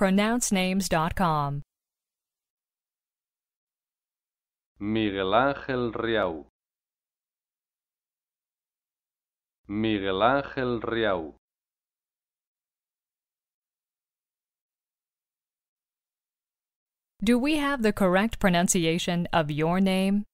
pronouncenames.com. Miguel Ángel Riau. Miguel Ángel Riau. Do we have the correct pronunciation of your name?